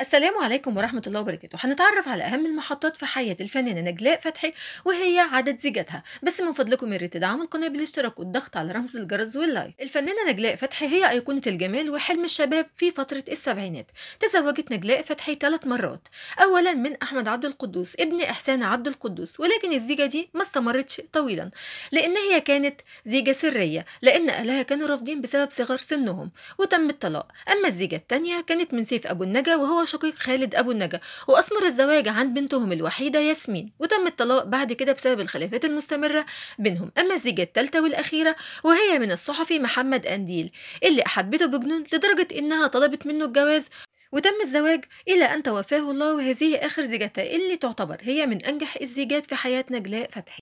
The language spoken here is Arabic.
السلام عليكم ورحمة الله وبركاته هنتعرف على أهم المحطات في حياة الفنانة نجلاء فتحي وهي عدد زيجاتها بس من فضلكم يا ريت تدعموا القناة بالاشتراك والضغط على رمز الجرس واللايك الفنانة نجلاء فتحي هي أيقونة الجمال وحلم الشباب في فترة السبعينات تزوجت نجلاء فتحي ثلاث مرات أولا من أحمد عبد القدوس ابن إحسان عبد القدوس ولكن الزيجة دي ما استمرتش طويلا لأن هي كانت زيجة سرية لأن أهلها كانوا رافضين بسبب صغر سنهم وتم الطلاق أما الزيجة التانية كانت من سيف أبو النجا وهو شقيق خالد أبو النجا وأثمر الزواج عن بنتهم الوحيدة ياسمين وتم الطلاق بعد كده بسبب الخلافات المستمرة بينهم أما الزيجة الثالثة والأخيرة وهي من الصحفي محمد أنديل اللي أحبته بجنون لدرجة إنها طلبت منه الجواز وتم الزواج إلى أن توفاه الله وهذه آخر زيجتها اللي تعتبر هي من أنجح الزيجات في حياة نجلاء فتحي